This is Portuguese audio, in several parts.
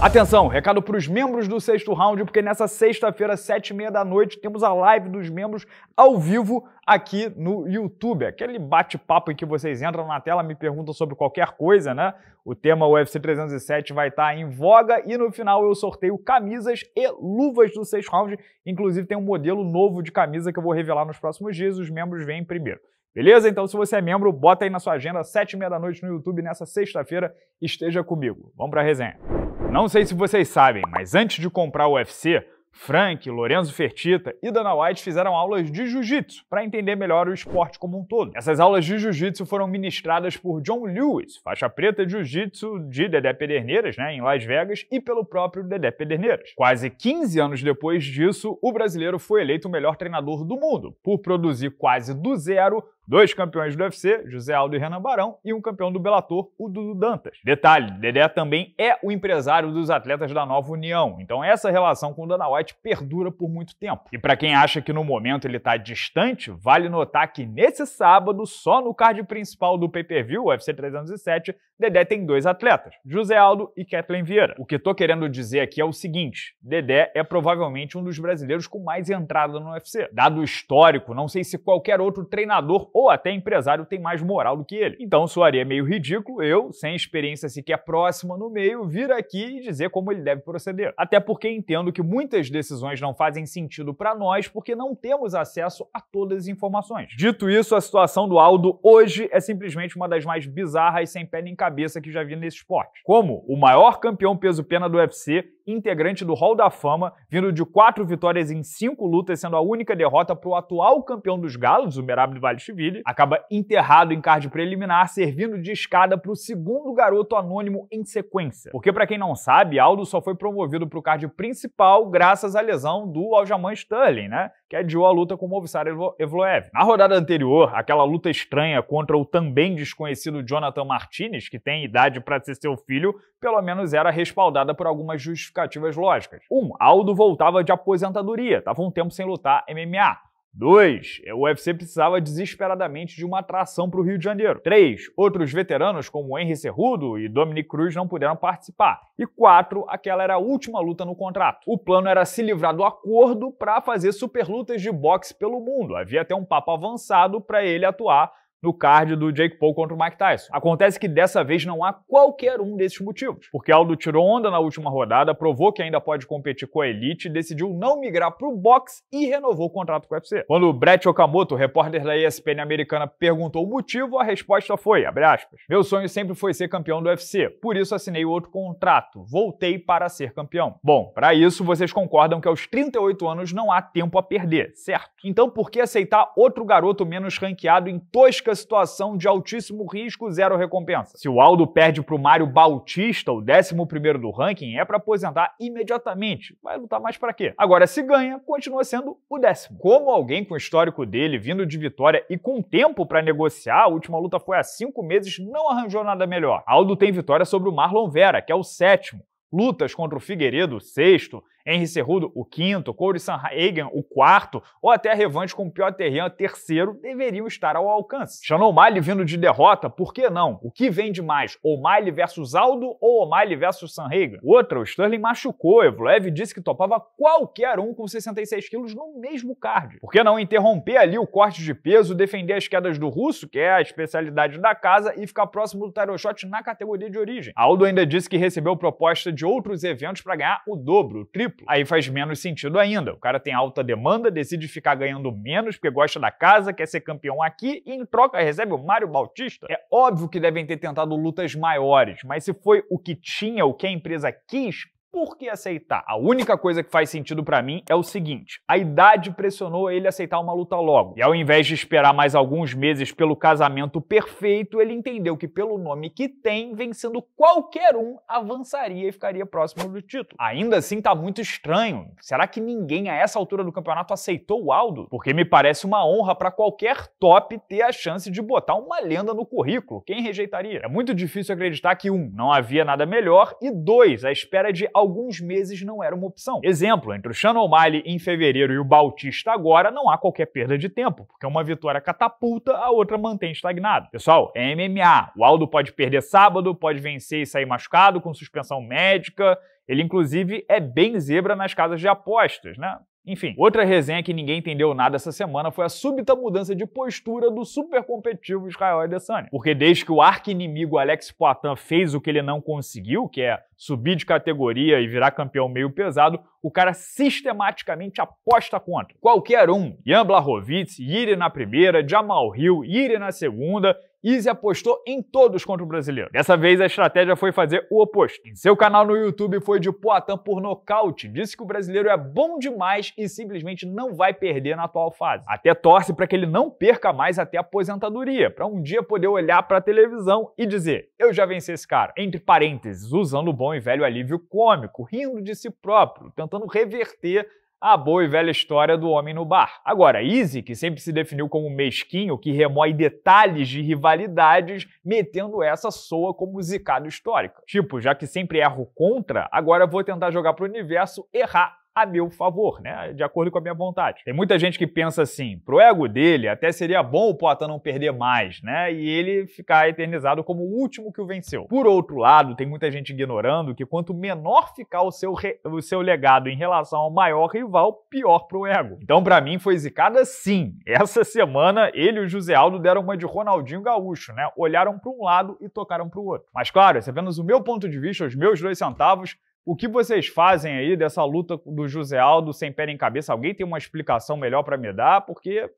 Atenção, recado para os membros do sexto round, porque nessa sexta-feira, sete e meia da noite, temos a live dos membros ao vivo aqui no YouTube. Aquele bate-papo em que vocês entram na tela, me perguntam sobre qualquer coisa, né? O tema UFC 307 vai estar tá em voga e no final eu sorteio camisas e luvas do sexto round. Inclusive tem um modelo novo de camisa que eu vou revelar nos próximos dias, os membros vêm primeiro. Beleza? Então, se você é membro, bota aí na sua agenda, sete e meia da noite no YouTube, nessa sexta-feira, esteja comigo. Vamos para a resenha. Não sei se vocês sabem, mas antes de comprar o UFC, Frank, Lorenzo Fertita e Dana White fizeram aulas de jiu-jitsu para entender melhor o esporte como um todo. Essas aulas de jiu-jitsu foram ministradas por John Lewis, faixa preta de jiu-jitsu de Dedé Pederneiras, né, em Las Vegas, e pelo próprio Dedé Pederneiras. Quase 15 anos depois disso, o brasileiro foi eleito o melhor treinador do mundo, por produzir quase do zero Dois campeões do UFC, José Aldo e Renan Barão, e um campeão do Bellator, o Dudu Dantas. Detalhe, Dedé também é o empresário dos atletas da Nova União, então essa relação com Dana White perdura por muito tempo. E para quem acha que no momento ele está distante, vale notar que nesse sábado, só no card principal do pay-per-view, UFC 307, Dedé tem dois atletas, José Aldo e Kathleen Vieira. O que estou querendo dizer aqui é o seguinte, Dedé é provavelmente um dos brasileiros com mais entrada no UFC. Dado o histórico, não sei se qualquer outro treinador ou até empresário tem mais moral do que ele. Então soaria meio ridículo eu, sem experiência sequer próxima no meio, vir aqui e dizer como ele deve proceder. Até porque entendo que muitas decisões não fazem sentido para nós porque não temos acesso a todas as informações. Dito isso, a situação do Aldo hoje é simplesmente uma das mais bizarras sem pé nem cabeça que já vi nesse esporte. Como o maior campeão peso-pena do UFC, integrante do Hall da Fama, vindo de quatro vitórias em cinco lutas, sendo a única derrota para o atual campeão dos galos, o Merab Valishvili, acaba enterrado em card preliminar, servindo de escada para o segundo garoto anônimo em sequência. Porque, para quem não sabe, Aldo só foi promovido para o card principal graças à lesão do Aljamain Sterling, né? Que adiou é a luta com o Movistar Evloev. Na rodada anterior, aquela luta estranha contra o também desconhecido Jonathan Martinez, que tem idade para ser seu filho, pelo menos era respaldada por algumas justificativas lógicas. Um, Aldo voltava de aposentadoria, estava um tempo sem lutar MMA. 2. É, o UFC precisava desesperadamente de uma atração para o Rio de Janeiro. 3. Outros veteranos, como Henry Cerrudo e Dominic Cruz, não puderam participar. E 4. Aquela era a última luta no contrato. O plano era se livrar do acordo para fazer superlutas de boxe pelo mundo. Havia até um papo avançado para ele atuar no card do Jake Paul contra o Mike Tyson. Acontece que dessa vez não há qualquer um desses motivos, porque Aldo tirou onda na última rodada, provou que ainda pode competir com a Elite, decidiu não migrar para o boxe e renovou o contrato com o UFC. Quando o Brett Okamoto, repórter da ESPN americana, perguntou o motivo, a resposta foi, aspas, meu sonho sempre foi ser campeão do UFC, por isso assinei outro contrato, voltei para ser campeão. Bom, para isso vocês concordam que aos 38 anos não há tempo a perder, certo? Então por que aceitar outro garoto menos ranqueado em dois? hipotética situação de altíssimo risco, zero recompensa. Se o Aldo perde para o Mário Bautista, o 11 do ranking, é para aposentar imediatamente. Vai lutar mais para quê? Agora, se ganha, continua sendo o décimo. Como alguém com o histórico dele, vindo de vitória e com tempo para negociar, a última luta foi há cinco meses, não arranjou nada melhor. Aldo tem vitória sobre o Marlon Vera, que é o sétimo. Lutas contra o Figueiredo, sexto Henry Cerrudo, o quinto, Corey Sanhagen, o quarto, ou até a revanche com Piotr Terrian, terceiro, deveriam estar ao alcance. Shannon O'Malley vindo de derrota, por que não? O que vende mais, O'Malley versus Aldo ou O'Malley versus Sanhagen? Outra, o Sterling machucou, Evloev disse que topava qualquer um com 66 quilos no mesmo card. Por que não interromper ali o corte de peso, defender as quedas do russo, que é a especialidade da casa, e ficar próximo do title shot na categoria de origem? Aldo ainda disse que recebeu proposta de outros eventos para ganhar o dobro, o triplo, Aí faz menos sentido ainda. O cara tem alta demanda, decide ficar ganhando menos porque gosta da casa, quer ser campeão aqui e em troca recebe o Mário Bautista. É óbvio que devem ter tentado lutas maiores, mas se foi o que tinha, o que a empresa quis, por que aceitar? A única coisa que faz sentido para mim é o seguinte: a idade pressionou ele a aceitar uma luta logo. E ao invés de esperar mais alguns meses pelo casamento perfeito, ele entendeu que pelo nome que tem, vencendo qualquer um, avançaria e ficaria próximo do título. Ainda assim tá muito estranho. Será que ninguém a essa altura do campeonato aceitou o Aldo? Porque me parece uma honra para qualquer top ter a chance de botar uma lenda no currículo. Quem rejeitaria? É muito difícil acreditar que um, não havia nada melhor e dois, a espera de alguns meses não era uma opção. Exemplo, entre o Shannon O'Malley em fevereiro e o Bautista agora, não há qualquer perda de tempo, porque uma vitória catapulta, a outra mantém estagnada. Pessoal, é MMA. O Aldo pode perder sábado, pode vencer e sair machucado com suspensão médica. Ele, inclusive, é bem zebra nas casas de apostas, né? Enfim, outra resenha que ninguém entendeu nada essa semana foi a súbita mudança de postura do super competitivo Israel Adesanya. Porque desde que o arqui-inimigo Alex Poitin fez o que ele não conseguiu, que é subir de categoria e virar campeão meio pesado, o cara sistematicamente aposta contra. Qualquer um, Jan Blachowicz, Iri na primeira, Jamal Hill, Iri na segunda Easy apostou em todos contra o brasileiro. Dessa vez a estratégia foi fazer o oposto. Em seu canal no YouTube foi de Poatan por nocaute, disse que o brasileiro é bom demais e simplesmente não vai perder na atual fase. Até torce para que ele não perca mais até a aposentadoria, para um dia poder olhar para a televisão e dizer: "Eu já venci esse cara". Entre parênteses, usando o bom e velho alívio cômico, rindo de si próprio, tentando reverter a boa e velha história do homem no bar. Agora, Easy, que sempre se definiu como mesquinho, que remói detalhes de rivalidades, metendo essa soa como zicado histórica. Tipo, já que sempre erro contra, agora vou tentar jogar pro universo errar a meu favor, né? De acordo com a minha vontade. Tem muita gente que pensa assim, pro ego dele até seria bom o Poitin não perder mais, né? E ele ficar eternizado como o último que o venceu. Por outro lado, tem muita gente ignorando que quanto menor ficar o seu, re... o seu legado em relação ao maior rival, pior pro ego. Então, para mim, foi zicada sim. Essa semana, ele e o José Aldo deram uma de Ronaldinho Gaúcho, né? Olharam para um lado e tocaram para o outro. Mas claro, esse é apenas o meu ponto de vista, os meus dois centavos. O que vocês fazem aí dessa luta do José Aldo sem pé nem cabeça? Alguém tem uma explicação melhor para me dar? Porque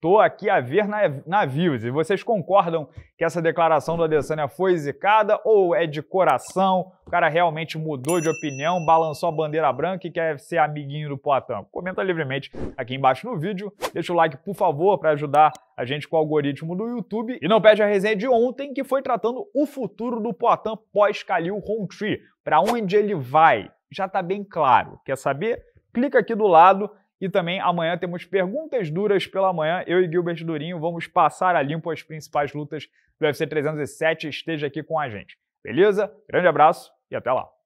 Tô aqui a ver navios. E vocês concordam que essa declaração do Adesanya foi zicada ou é de coração? O cara realmente mudou de opinião, balançou a bandeira branca e quer ser amiguinho do Poitin? Comenta livremente aqui embaixo no vídeo. Deixa o like, por favor, para ajudar a gente com o algoritmo do YouTube. E não perde a resenha de ontem, que foi tratando o futuro do Poitin pós kalil Rountree. Para onde ele vai? Já está bem claro. Quer saber? Clica aqui do lado e também amanhã temos perguntas duras pela manhã. Eu e Gilbert Durinho vamos passar a limpo as principais lutas do UFC 307. Esteja aqui com a gente. Beleza? Grande abraço e até lá.